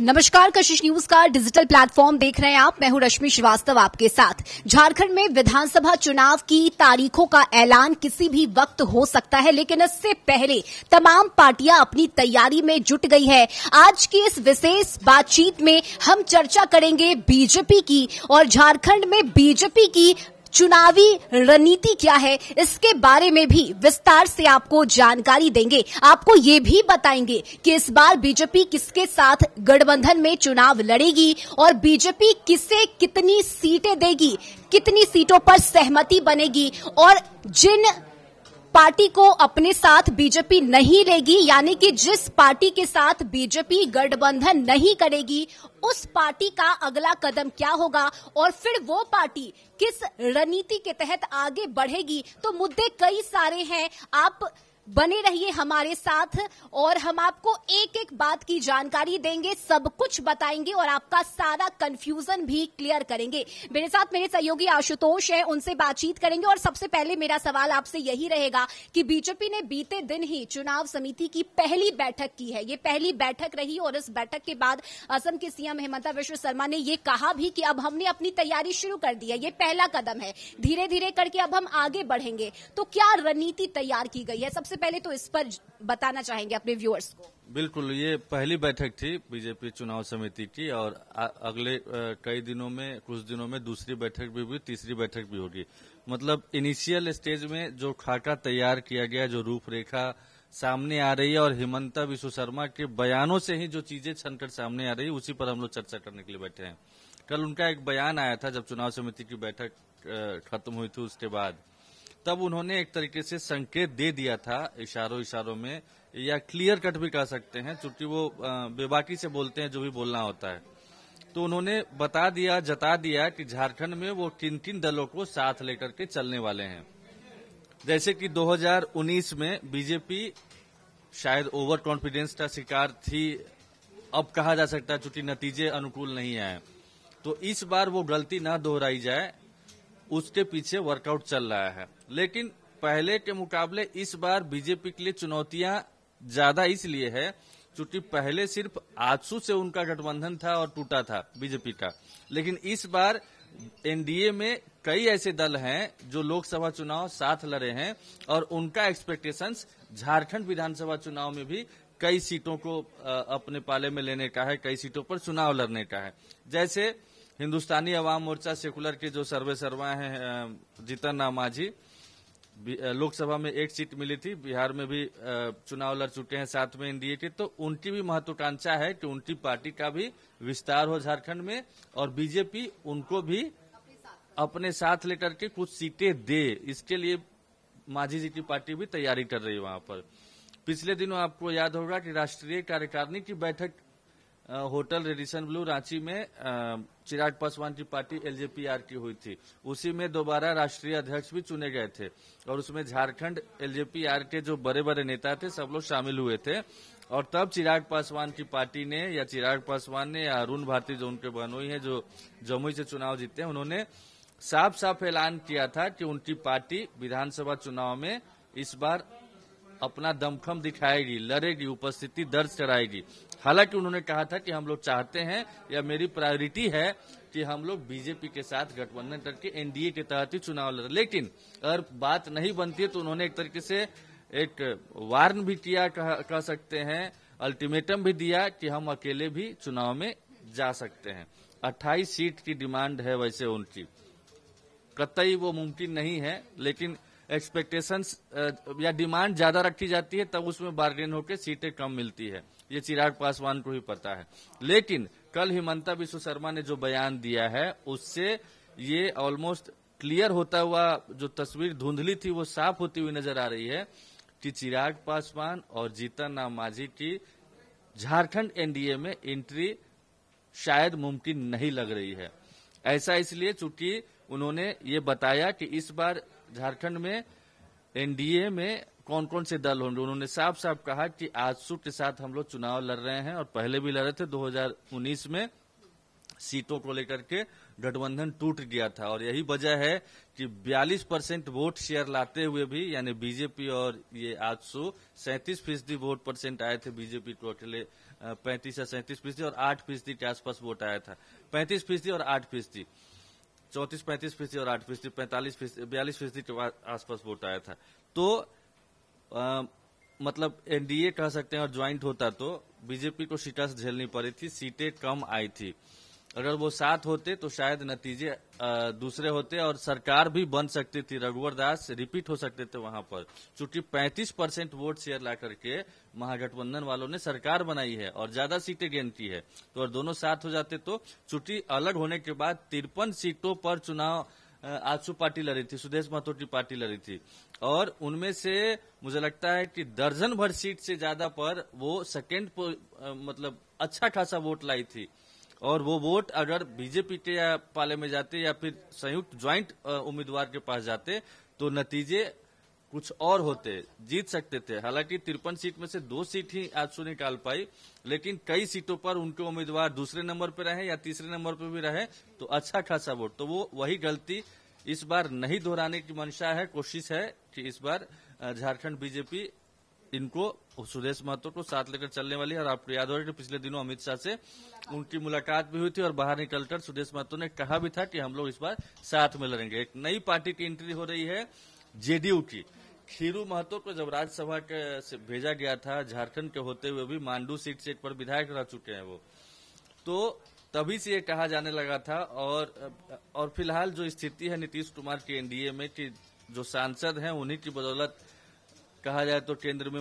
नमस्कार कशिश न्यूज का डिजिटल प्लेटफॉर्म देख रहे हैं आप मैं हूं रश्मि श्रीवास्तव आपके साथ झारखंड में विधानसभा चुनाव की तारीखों का ऐलान किसी भी वक्त हो सकता है लेकिन इससे पहले तमाम पार्टियां अपनी तैयारी में जुट गई है आज की इस विशेष बातचीत में हम चर्चा करेंगे बीजेपी की और झारखंड में बीजेपी की चुनावी रणनीति क्या है इसके बारे में भी विस्तार से आपको जानकारी देंगे आपको ये भी बताएंगे कि इस बार बीजेपी किसके साथ गठबंधन में चुनाव लड़ेगी और बीजेपी किसे कितनी सीटें देगी कितनी सीटों पर सहमति बनेगी और जिन पार्टी को अपने साथ बीजेपी नहीं लेगी यानी कि जिस पार्टी के साथ बीजेपी गठबंधन नहीं करेगी उस पार्टी का अगला कदम क्या होगा और फिर वो पार्टी किस रणनीति के तहत आगे बढ़ेगी तो मुद्दे कई सारे हैं आप बने रहिए हमारे साथ और हम आपको एक एक बात की जानकारी देंगे सब कुछ बताएंगे और आपका सारा कंफ्यूजन भी क्लियर करेंगे मेरे साथ मेरे सहयोगी आशुतोष है उनसे बातचीत करेंगे और सबसे पहले मेरा सवाल आपसे यही रहेगा कि बीजेपी ने बीते दिन ही चुनाव समिति की पहली बैठक की है ये पहली बैठक रही और इस बैठक के बाद असम के सीएम हेमंता विश्व शर्मा ने ये कहा भी कि अब हमने अपनी तैयारी शुरू कर दी है ये पहला कदम है धीरे धीरे करके अब हम आगे बढ़ेंगे तो क्या रणनीति तैयार की गई है सबसे पहले तो इस पर बताना चाहेंगे अपने व्यूअर्स को बिल्कुल ये पहली बैठक थी बीजेपी चुनाव समिति की और अगले कई दिनों में कुछ दिनों में दूसरी बैठक भी हुई तीसरी बैठक भी होगी मतलब इनिशियल स्टेज में जो खाका तैयार किया गया जो रूपरेखा सामने आ रही है और हिमंता विश्व शर्मा के बयानों से ही जो चीजें छनकर सामने आ रही है उसी पर हम लोग चर्चा करने के लिए बैठे हैं कल उनका एक बयान आया था जब चुनाव समिति की बैठक खत्म हुई थी उसके बाद तब उन्होंने एक तरीके से संकेत दे दिया था इशारों इशारों में या क्लियर कट भी कह सकते हैं चूंकि वो बेबाकी से बोलते हैं जो भी बोलना होता है तो उन्होंने बता दिया जता दिया कि झारखंड में वो किन किन दलों को साथ लेकर के चलने वाले हैं जैसे कि 2019 में बीजेपी शायद ओवर कॉन्फिडेंस का शिकार थी अब कहा जा सकता है चूंकि नतीजे अनुकूल नहीं आए तो इस बार वो गलती ना दोहराई जाए उसके पीछे वर्कआउट चल रहा है लेकिन पहले के मुकाबले इस बार बीजेपी के लिए चुनौतियां ज्यादा इसलिए है चूंकि पहले सिर्फ आजसू से उनका गठबंधन था और टूटा था बीजेपी का लेकिन इस बार एनडीए में कई ऐसे दल हैं जो लोकसभा चुनाव साथ लड़े हैं और उनका एक्सपेक्टेशंस झारखंड विधानसभा चुनाव में भी कई सीटों को अपने पाले में लेने का है कई सीटों पर चुनाव लड़ने का है जैसे हिंदुस्तानी अवाम मोर्चा सेकुलर के जो सर्वे सर्वा हैं जीतन राम माझी लोकसभा में एक सीट मिली थी बिहार में भी चुनाव लड़ चुके हैं साथ में एनडीए के तो उनकी भी महत्वाकांक्षा है कि उनकी पार्टी का भी विस्तार हो झारखंड में और बीजेपी उनको भी अपने साथ लेकर के कुछ सीटें दे इसके लिए माझी जी की पार्टी भी तैयारी कर रही है वहां पर पिछले दिनों आपको याद होगा कि राष्ट्रीय कार्यकारिणी की बैठक होटल रेडिसन ब्लू रांची में चिराग पासवान की पार्टी एलजेपीआर की हुई थी उसी में दोबारा राष्ट्रीय अध्यक्ष भी चुने गए थे और उसमें झारखंड एलजेपीआर के जो बड़े बड़े नेता थे सब लोग शामिल हुए थे और तब चिराग पासवान की पार्टी ने या चिराग पासवान ने या अरुण भारती जो उनके बहनोई है जो जमुई से चुनाव जीते हैं उन्होंने साफ साफ ऐलान किया था कि उनकी पार्टी विधानसभा चुनाव में इस बार अपना दमखम दिखाएगी लड़ेगी उपस्थिति दर्ज कराएगी हालांकि उन्होंने कहा था कि हम लोग चाहते हैं या मेरी प्रायोरिटी है कि हम लोग बीजेपी के साथ गठबंधन करके एनडीए के तहत ही चुनाव लड़ लेकिन अगर बात नहीं बनती है तो उन्होंने एक तरीके से एक वार्न भी किया कह, कह सकते हैं अल्टीमेटम भी दिया कि हम अकेले भी चुनाव में जा सकते हैं 28 सीट की डिमांड है वैसे उनकी कतई वो मुमकिन नहीं है लेकिन एक्सपेक्टेशन uh, या डिमांड ज्यादा रखी जाती है तब उसमें बार्गेन होकर सीटें कम मिलती है ये चिराग पासवान को ही पता है लेकिन कल हिमंता विश्व शर्मा ने जो बयान दिया है उससे ये ऑलमोस्ट क्लियर होता हुआ जो तस्वीर धुंधली थी वो साफ होती हुई नजर आ रही है कि चिराग पासवान और जीतन राम मांझी की झारखंड एनडीए में एंट्री शायद मुमकिन नहीं लग रही है ऐसा इसलिए चूंकि उन्होंने ये बताया कि इस बार झारखंड में एनडीए में कौन कौन से दल होंगे उन्होंने साफ साफ कहा कि आजसू के साथ हम लोग चुनाव लड़ रहे हैं और पहले भी लड़े थे 2019 में सीटों को लेकर के गठबंधन टूट गया था और यही वजह है कि 42 परसेंट वोट शेयर लाते हुए भी यानी बीजेपी और ये आजसू सैंतीस फीसदी वोट परसेंट आए थे बीजेपी को अकेले पैंतीस या सैंतीस फीसदी और आठ फीसदी के आसपास वोट आया था पैंतीस फीसदी और आठ फीसदी चौंतीस पैंतीस फीसदी और आठ फीसदी पैंतालीस फीसदी बयालीस फीसदी के आसपास वोट आया था तो आ, मतलब एनडीए कह सकते हैं और ज्वाइंट होता तो बीजेपी को सीटें झेलनी पड़ी थी सीटें कम आई थी अगर वो साथ होते तो शायद नतीजे दूसरे होते और सरकार भी बन सकती थी रघुवर दास रिपीट हो सकते थे वहां पर चूंकि 35 परसेंट वोट शेयर ला करके महागठबंधन वालों ने सरकार बनाई है और ज्यादा सीटें गेन की है तो और दोनों साथ हो जाते तो चूंकि अलग होने के बाद तिरपन सीटों पर चुनाव आजसू पार्टी लड़ी थी सुदेश महतो की पार्टी लड़ी थी और उनमें से मुझे लगता है कि दर्जन भर सीट से ज्यादा पर वो सेकेंड मतलब अच्छा खासा वोट लाई थी और वो वोट अगर बीजेपी के या पाले में जाते या फिर संयुक्त ज्वाइंट उम्मीदवार के पास जाते तो नतीजे कुछ और होते जीत सकते थे हालांकि तिरपन सीट में से दो सीट ही आज सुनी निकाल पाई लेकिन कई सीटों पर उनके उम्मीदवार दूसरे नंबर पर रहे या तीसरे नंबर पर भी रहे तो अच्छा खासा वोट तो वो वही गलती इस बार नहीं दोहराने की मंशा है कोशिश है कि इस बार झारखंड बीजेपी इनको सुदेश महतो को साथ लेकर चलने वाली है और आपको याद होगा कि पिछले दिनों अमित शाह से उनकी मुलाकात भी हुई थी और बाहर निकलकर सुदेश महतो ने कहा भी था कि हम लोग इस बार साथ में लड़ेंगे एक नई पार्टी की एंट्री हो रही है जेडीयू की खीरू महतो को जब राज्यसभा से भेजा गया था झारखंड के होते हुए भी मांडू सीट से एक पर विधायक रह चुके हैं वो तो तभी से ये कहा जाने लगा था और और फिलहाल जो स्थिति है नीतीश कुमार की एनडीए में कि जो सांसद हैं उन्हीं की बदौलत कहा जाए तो केंद्र में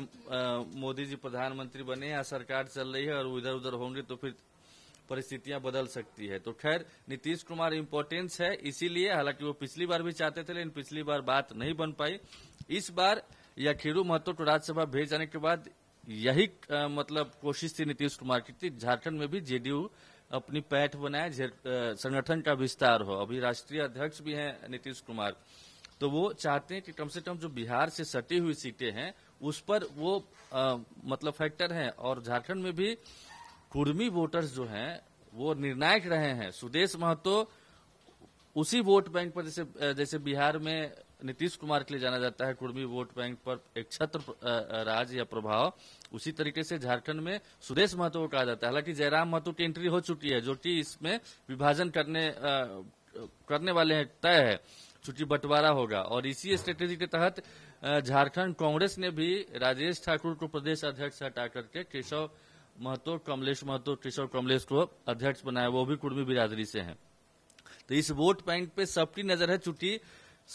मोदी जी प्रधानमंत्री बने या सरकार चल रही है और इधर उधर होंगे तो फिर परिस्थितियां बदल सकती है तो खैर नीतीश कुमार इम्पोर्टेंस है इसीलिए हालांकि वो पिछली बार भी चाहते थे लेकिन पिछली बार बात नहीं बन पाई इस बार या खेड महतो को राज्यसभा भेज जाने के बाद यही आ, मतलब कोशिश थी नीतीश कुमार की थी झारखंड में भी जेडीयू अपनी पैठ बनाए संगठन का विस्तार हो अभी राष्ट्रीय अध्यक्ष भी हैं नीतीश कुमार तो वो चाहते हैं कि कम से कम जो बिहार से सटी हुई सीटें हैं उस पर वो आ, मतलब फैक्टर हैं और झारखंड में भी कुर्मी वोटर्स जो हैं वो निर्णायक रहे हैं सुदेश महतो उसी वोट बैंक पर जैसे जैसे बिहार में नीतीश कुमार के लिए जाना जाता है कुर्मी वोट बैंक पर एक छत्र राज या प्रभाव उसी तरीके से झारखंड में सुदेश महतो को कहा जाता है हालांकि जयराम महतो की एंट्री हो चुकी है जो कि इसमें विभाजन करने आ, करने वाले हैं तय है छुट्टी बंटवारा होगा और इसी स्ट्रेटेजी के तहत झारखंड कांग्रेस ने भी राजेश ठाकुर को प्रदेश अध्यक्ष हटा करके केशव महतो कमलेश महतो केशव कमलेश को अध्यक्ष बनाया वो भी कुर्मी बिरादरी से है तो इस वोट बैंक पे सबकी नजर है चूंकि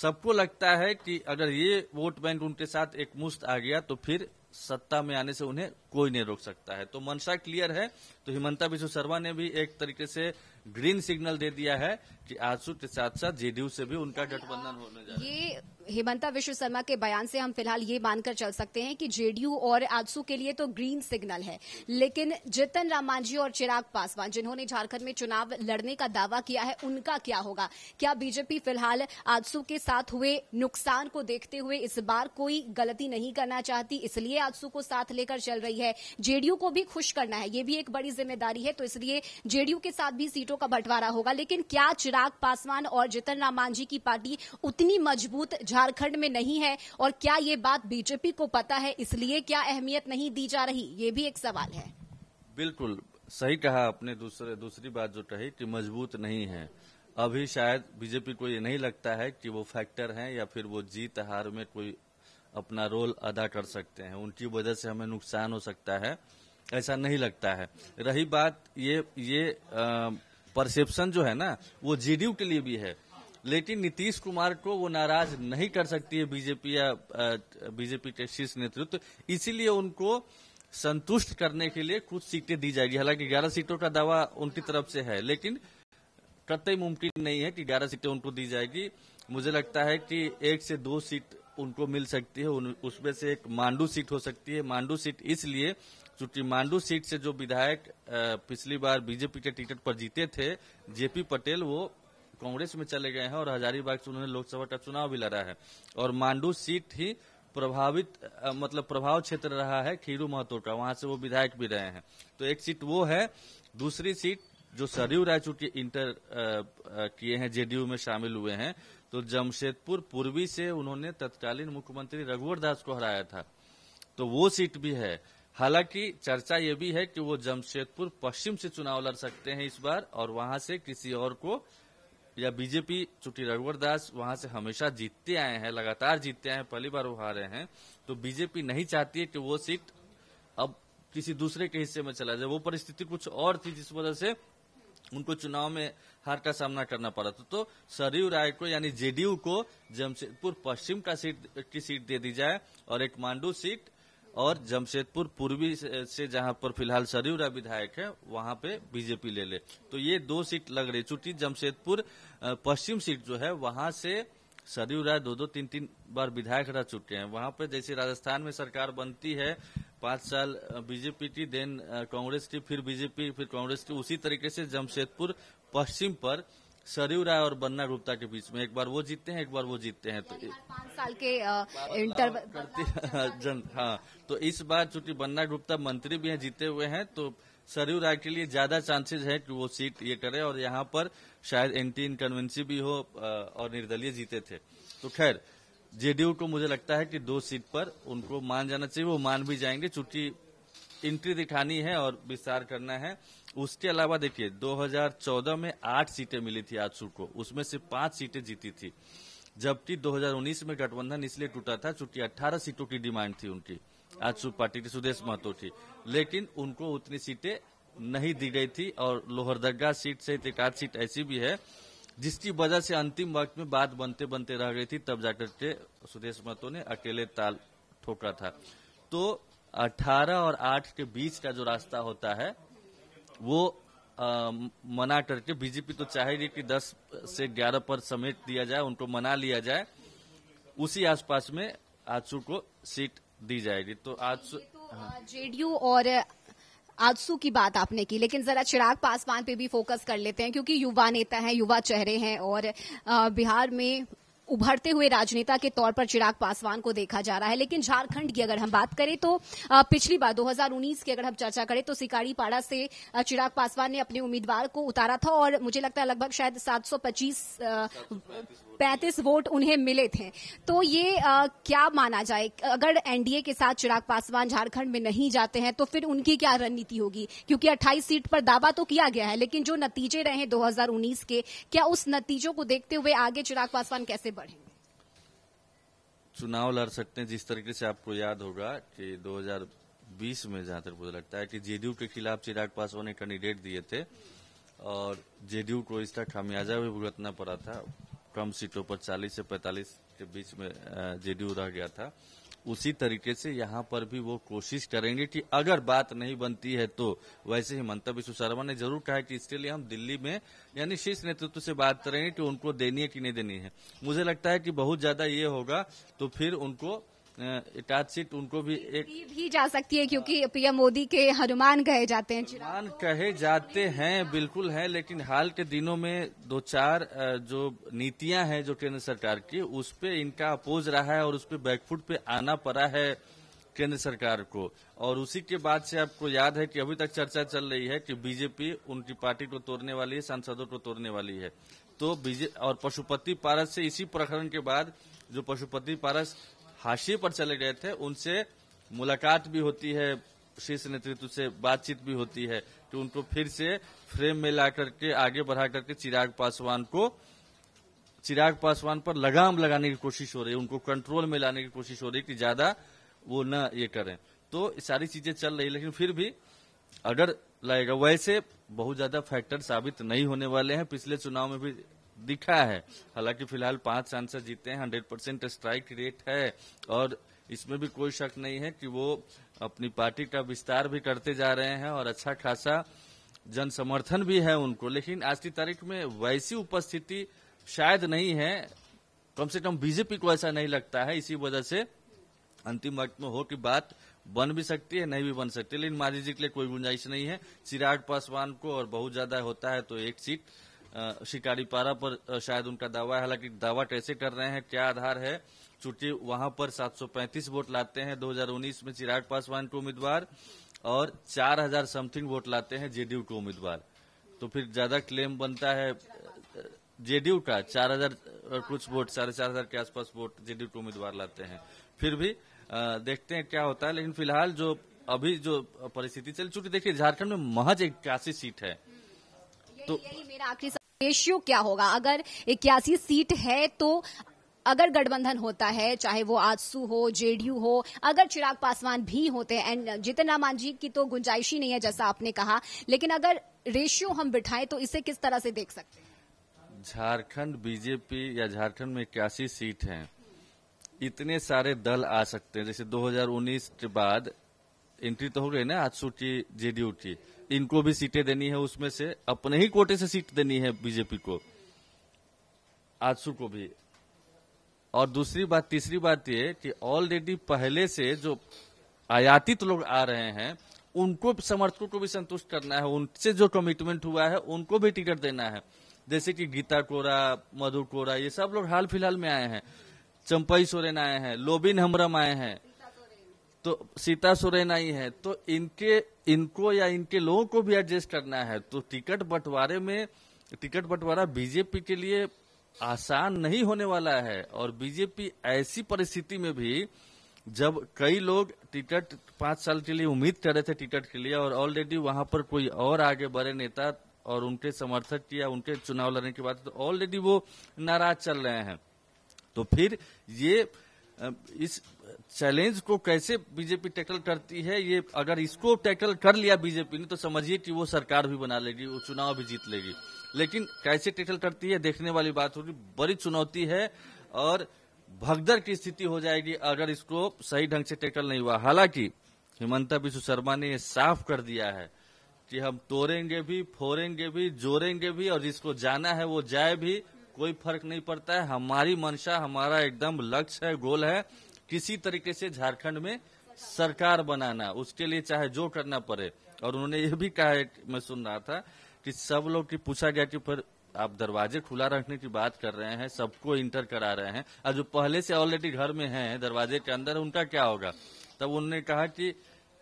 सबको लगता है कि अगर ये वोट बैंक उनके साथ एक मुश्त आ गया तो फिर सत्ता में आने से उन्हें कोई नहीं रोक सकता है तो मनसा क्लियर है तो हिमंता बिश्व शर्मा ने भी एक तरीके से ग्रीन सिग्नल दे दिया है आजसू के साथ साथ जेडीयू से भी उनका गठबंधन होने जा रहा है ये हेमंता विश्व शर्मा के बयान से हम फिलहाल ये मानकर चल सकते हैं कि जेडीयू और आजसू के लिए तो ग्रीन सिग्नल है लेकिन जितन राम मांझी और चिराग पासवान जिन्होंने झारखंड में चुनाव लड़ने का दावा किया है उनका क्या होगा क्या बीजेपी फिलहाल आजसू के साथ हुए नुकसान को देखते हुए इस बार कोई गलती नहीं करना चाहती इसलिए आजसू को साथ लेकर चल रही है जेडीयू को भी खुश करना है ये भी एक बड़ी जिम्मेदारी है तो इसलिए जेडीयू के साथ भी सीटों का बंटवारा होगा लेकिन क्या चिराग चिराग पासवान और जितन राम मांझी की पार्टी उतनी मजबूत झारखंड में नहीं है और क्या ये बात बीजेपी को पता है इसलिए क्या अहमियत नहीं दी जा रही ये भी एक सवाल है बिल्कुल सही कहा आपने दूसरे दूसरी बात जो कही कि मजबूत नहीं है अभी शायद बीजेपी को ये नहीं लगता है कि वो फैक्टर हैं या फिर वो जीत हार में कोई अपना रोल अदा कर सकते हैं उनकी वजह से हमें नुकसान हो सकता है ऐसा नहीं लगता है रही बात ये ये आ, परसेप्शन जो है ना वो जेडीयू के लिए भी है लेकिन नीतीश कुमार को वो नाराज नहीं कर सकती है बीजेपी या बीजेपी के शीर्ष नेतृत्व इसीलिए उनको संतुष्ट करने के लिए कुछ सीटें दी जाएगी हालांकि 11 सीटों का दावा उनकी तरफ से है लेकिन कतई मुमकिन नहीं है कि 11 सीटें उनको दी जाएगी मुझे लगता है कि एक से दो सीट उनको मिल सकती है उन, उसमें से एक मांडू सीट हो सकती है मांडू सीट इसलिए चूंकि मांडू सीट से जो विधायक पिछली बार बीजेपी के टिकट पर जीते थे जेपी पटेल वो कांग्रेस में चले गए हैं और हजारीबाग से उन्होंने लोकसभा का चुनाव भी लड़ा है और मांडू सीट ही प्रभावित मतलब प्रभाव क्षेत्र रहा है खीरू महतो का वहां से वो विधायक भी रहे हैं तो एक सीट वो है दूसरी सीट जो सरयू राय चूंकि इंटर किए हैं जेडीयू में शामिल हुए हैं तो जमशेदपुर पूर्वी से उन्होंने तत्कालीन मुख्यमंत्री रघुवर दास को हराया था तो वो सीट भी है हालांकि चर्चा ये भी है कि वो जमशेदपुर पश्चिम से चुनाव लड़ सकते हैं इस बार और वहां से किसी और को या बीजेपी चूंकि रघुवर दास वहां से हमेशा जीतते आए हैं लगातार जीतते आए हैं पहली बार वो हारे हैं तो बीजेपी नहीं चाहती है कि वो सीट अब किसी दूसरे के हिस्से में चला जाए वो परिस्थिति कुछ और थी जिस वजह से उनको चुनाव में हार का सामना करना पड़ा था तो सरयू राय को यानी जेडीयू को जमशेदपुर पश्चिम का सीट की सीट दे दी जाए और एक मांडू सीट और जमशेदपुर पूर्वी से, जहां पर फिलहाल सरयू राय विधायक है वहां पे बीजेपी ले ले तो ये दो सीट लग रही चूंकि जमशेदपुर पश्चिम सीट जो है वहां से सरयू राय दो दो तीन तीन बार विधायक रह चुके हैं वहां पे जैसे राजस्थान में सरकार बनती है पांच साल बीजेपी टी देन कांग्रेस टी फिर बीजेपी फिर कांग्रेस टी उसी तरीके से जमशेदपुर पश्चिम पर सरयू राय और बन्ना गुप्ता के बीच में एक बार वो जीतते हैं एक बार वो जीतते हैं तो पांच साल के इंटर करती हाँ, जन हाँ तो इस बार चूंकि बन्ना गुप्ता मंत्री भी हैं जीते हुए हैं तो सरयू राय के लिए ज्यादा चांसेस है कि वो सीट ये करे और यहाँ पर शायद एंटी इनकन्वेंसी भी हो और निर्दलीय जीते थे तो खैर जेडीयू को मुझे लगता है कि दो सीट पर उनको मान जाना चाहिए वो मान भी जाएंगे चूंकि एंट्री दिखानी है और विस्तार करना है उसके अलावा देखिए 2014 में आठ सीटें मिली थी आजसू को उसमें से पांच सीटें जीती थी जबकि 2019 में गठबंधन इसलिए टूटा था चूंकि 18 सीटों की डिमांड थी उनकी आजसू पार्टी की सुदेश महतो की लेकिन उनको उतनी सीटें नहीं दी गई थी और लोहरदगा सीट से एक आध सीट ऐसी भी है जिसकी वजह से अंतिम वक्त में बात बनते बनते रह गई थी तब जाकर के सुदेश महतो ने अकेले ताल ठोका था तो 18 और 8 के बीच का जो रास्ता होता है वो आ, मना करके बीजेपी तो चाहेगी कि 10 से 11 पर समेट दिया जाए उनको मना लिया जाए उसी आसपास में आजसू को सीट दी जाएगी तो आज तो जेडीयू और आजसू की बात आपने की लेकिन जरा चिराग पासवान पे भी फोकस कर लेते हैं क्योंकि युवा नेता हैं युवा चेहरे हैं और बिहार में उभरते हुए राजनेता के तौर पर चिराग पासवान को देखा जा रहा है लेकिन झारखंड की अगर हम बात करें तो पिछली बार 2019 की अगर हम चर्चा करें तो सिकारी पाड़ा से चिराग पासवान ने अपने उम्मीदवार को उतारा था और मुझे लगता है लगभग शायद 725 सौ पैंतीस वोट उन्हें मिले थे तो ये आ, क्या माना जाए अगर एनडीए के साथ चिराग पासवान झारखंड में नहीं जाते हैं तो फिर उनकी क्या रणनीति होगी क्योंकि 28 सीट पर दावा तो किया गया है लेकिन जो नतीजे रहे 2019 के क्या उस नतीजों को देखते हुए आगे चिराग पासवान कैसे बढ़ेंगे चुनाव लड़ सकते हैं जिस तरीके से आपको याद होगा कि 2020 में जहां तक मुझे लगता है कि जेडीयू के खिलाफ चिराग पासवान ने कैंडिडेट दिए थे और जेडीयू को इसका खामियाजा भी भुगतना पड़ा था कम सीटों पर 40 से 45 के बीच में जेडीयू रह गया था उसी तरीके से यहाँ पर भी वो कोशिश करेंगे कि अगर बात नहीं बनती है तो वैसे ही ममता विश्व शर्मा ने जरूर कहा कि इसके लिए हम दिल्ली में यानी शीर्ष नेतृत्व से बात करेंगे कि उनको देनी है कि नहीं देनी है मुझे लगता है कि बहुत ज्यादा ये होगा तो फिर उनको अटैच सीट तो उनको भी एक भी जा सकती है क्योंकि पीएम मोदी के हनुमान कहे जाते हैं हनुमान कहे जाते हैं बिल्कुल है लेकिन हाल के दिनों में दो चार जो नीतियां हैं जो केंद्र सरकार की उस पर इनका अपोज रहा है और उस पर बैकफुट पे आना पड़ा है केंद्र सरकार को और उसी के बाद से आपको याद है कि अभी तक चर्चा चल रही है कि बीजेपी उनकी पार्टी को तोड़ने वाली है सांसदों को तोड़ने वाली है तो बीजे और पशुपति पारस से इसी प्रकरण के बाद जो पशुपति पारस हाशिए पर चले गए थे उनसे मुलाकात भी होती है शीर्ष नेतृत्व से बातचीत भी होती है कि उनको फिर से फ्रेम में ला करके आगे बढ़ा करके चिराग पासवान को चिराग पासवान पर लगाम लगाने की कोशिश हो रही है उनको कंट्रोल में लाने की कोशिश हो रही है कि ज्यादा वो न ये करें तो सारी चीजें चल रही लेकिन फिर भी अगर लगेगा वैसे बहुत ज्यादा फैक्टर साबित नहीं होने वाले हैं पिछले चुनाव में भी दिखा है हालांकि फिलहाल पांच सांसद जीते हैं हंड्रेड परसेंट स्ट्राइक रेट है और इसमें भी कोई शक नहीं है कि वो अपनी पार्टी का विस्तार भी करते जा रहे हैं और अच्छा खासा जन समर्थन भी है उनको लेकिन आज की तारीख में वैसी उपस्थिति शायद नहीं है कम से कम बीजेपी को ऐसा नहीं लगता है इसी वजह से अंतिम वक्त में हो कि बात बन भी सकती है नहीं भी बन सकती लेकिन माझी जी के लिए कोई गुंजाइश नहीं है चिराग पासवान को और बहुत ज्यादा होता है तो एक सीट शिकारी पारा पर शायद उनका दावा है हालांकि दावा कैसे कर रहे हैं क्या आधार है चूंकि वहां पर 735 वोट लाते हैं 2019 में चिराग पासवान को उम्मीदवार और 4000 समथिंग वोट लाते हैं जेडीयू को उम्मीदवार तो फिर ज्यादा क्लेम बनता है जेडीयू का 4000 कुछ वोट साढ़े चार हजार के आसपास वोट जेडीयू को उम्मीदवार लाते हैं फिर भी देखते हैं क्या होता है लेकिन फिलहाल जो अभी जो परिस्थिति चल चूंकि देखिए झारखंड में महज इक्यासी सीट है तो यही मेरा आखिरी रेशियो क्या होगा अगर इक्यासी सीट है तो अगर गठबंधन होता है चाहे वो आजसू हो जेडीयू हो अगर चिराग पासवान भी होते हैं एंड जितन राम जी की तो गुंजाइश ही नहीं है जैसा आपने कहा लेकिन अगर रेशियो हम बिठाएं तो इसे किस तरह से देख सकते हैं झारखंड बीजेपी या झारखंड में इक्यासी सीट है इतने सारे दल आ सकते हैं जैसे 2019 के बाद एंट्री तो हो गई ना आजसू की जेडीयू की इनको भी सीटें देनी है उसमें से अपने ही कोटे से सीट देनी है बीजेपी को आजसू को भी और दूसरी बात तीसरी बात ये कि ऑलरेडी पहले से जो आयातित लोग आ रहे हैं उनको समर्थकों को भी संतुष्ट करना है उनसे जो कमिटमेंट हुआ है उनको भी टिकट देना है जैसे कि गीता कोरा मधु कोरा ये सब लोग हाल फिलहाल में आए हैं चंपई सोरेन आए हैं लोबिन हमरम आए हैं तो सीता सुरैना ही है तो इनके इनको या इनके लोगों को भी एडजस्ट करना है तो टिकट बंटवारे में टिकट बंटवारा बीजेपी के लिए आसान नहीं होने वाला है और बीजेपी ऐसी परिस्थिति में भी जब कई लोग टिकट पांच साल के लिए उम्मीद कर रहे थे टिकट के लिए और ऑलरेडी वहां पर कोई और आगे बढ़े नेता और उनके समर्थक या उनके चुनाव लड़ने के बाद तो ऑलरेडी वो नाराज चल रहे हैं तो फिर ये इस चैलेंज को कैसे बीजेपी टैकल करती है ये अगर इसको टैकल कर लिया बीजेपी ने तो समझिए कि वो सरकार भी बना लेगी वो चुनाव भी जीत लेगी लेकिन कैसे टैकल करती है देखने वाली बात होगी बड़ी चुनौती है और भगदर की स्थिति हो जाएगी अगर इसको सही ढंग से टैकल नहीं हुआ हालांकि हिमंता बिश्व शर्मा ने यह साफ कर दिया है कि हम तोड़ेंगे भी फोड़ेंगे भी जोड़ेंगे भी और जिसको जाना है वो जाए भी कोई फर्क नहीं पड़ता है हमारी मंशा हमारा एकदम लक्ष्य है गोल है किसी तरीके से झारखंड में सरकार बनाना उसके लिए चाहे जो करना पड़े और उन्होंने ये भी कहा है मैं सुन रहा था कि सब लोग की पूछा गया कि फिर आप दरवाजे खुला रखने की बात कर रहे हैं सबको इंटर करा रहे हैं और जो पहले से ऑलरेडी घर में हैं दरवाजे के अंदर उनका क्या होगा तब उन्होंने कहा कि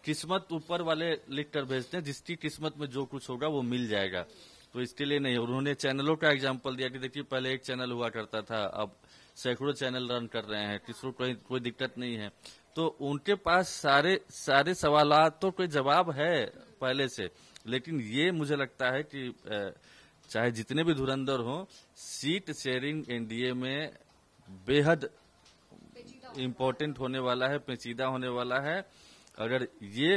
किस्मत ऊपर वाले लिख कर भेजते हैं जिसकी किस्मत में जो कुछ होगा वो मिल जाएगा तो इसके लिए नहीं उन्होंने चैनलों का एग्जाम्पल दिया कि देखिए पहले एक चैनल हुआ करता था अब सैकड़ों चैनल रन कर रहे हैं किसी कोई कोई दिक्कत नहीं है तो उनके पास सारे सारे सवाल तो कोई जवाब है पहले से लेकिन ये मुझे लगता है कि चाहे जितने भी धुरंधर हो सीट शेयरिंग एनडीए में बेहद इम्पोर्टेंट होने वाला है पेचीदा होने वाला है अगर ये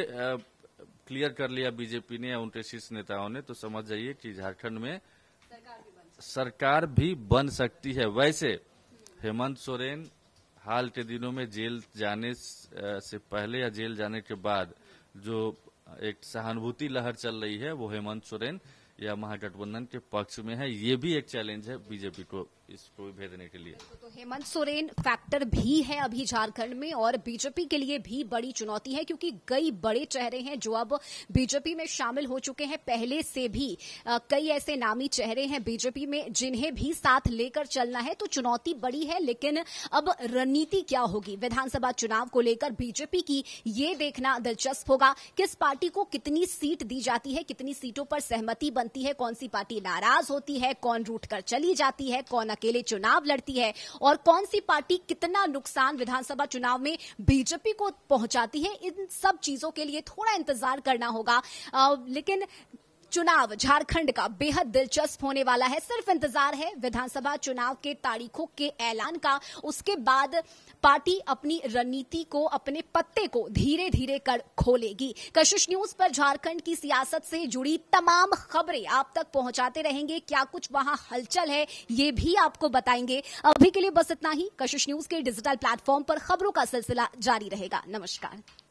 क्लियर कर लिया बीजेपी ने या उनके शीर्ष नेताओं ने तो समझ जाइए कि झारखंड में सरकार भी बन सकती है वैसे हेमंत सोरेन हाल के दिनों में जेल जाने से पहले या जेल जाने के बाद जो एक सहानुभूति लहर चल रही है वो हेमंत सोरेन या महागठबंधन के पक्ष में है ये भी एक चैलेंज है बीजेपी को इसको भेदने देने के लिए तो हेमंत सोरेन फैक्टर भी है अभी झारखंड में और बीजेपी के लिए भी बड़ी चुनौती है क्योंकि कई बड़े चेहरे हैं जो अब बीजेपी में शामिल हो चुके हैं पहले से भी आ, कई ऐसे नामी चेहरे हैं बीजेपी में जिन्हें भी साथ लेकर चलना है तो चुनौती बड़ी है लेकिन अब रणनीति क्या होगी विधानसभा चुनाव को लेकर बीजेपी की ये देखना दिलचस्प होगा किस पार्टी को कितनी सीट दी जाती है कितनी सीटों पर सहमति बनती है कौन सी पार्टी नाराज होती है कौन रूट चली जाती है कौन अकेले चुनाव लड़ती है और कौन सी पार्टी कितना नुकसान विधानसभा चुनाव में बीजेपी को पहुंचाती है इन सब चीजों के लिए थोड़ा इंतजार करना होगा आ, लेकिन चुनाव झारखंड का बेहद दिलचस्प होने वाला है सिर्फ इंतजार है विधानसभा चुनाव के तारीखों के ऐलान का उसके बाद पार्टी अपनी रणनीति को अपने पत्ते को धीरे धीरे कर खोलेगी कशिश न्यूज पर झारखंड की सियासत से जुड़ी तमाम खबरें आप तक पहुंचाते रहेंगे क्या कुछ वहां हलचल है ये भी आपको बताएंगे अभी के लिए बस इतना ही कशिश न्यूज के डिजिटल प्लेटफॉर्म पर खबरों का सिलसिला जारी रहेगा नमस्कार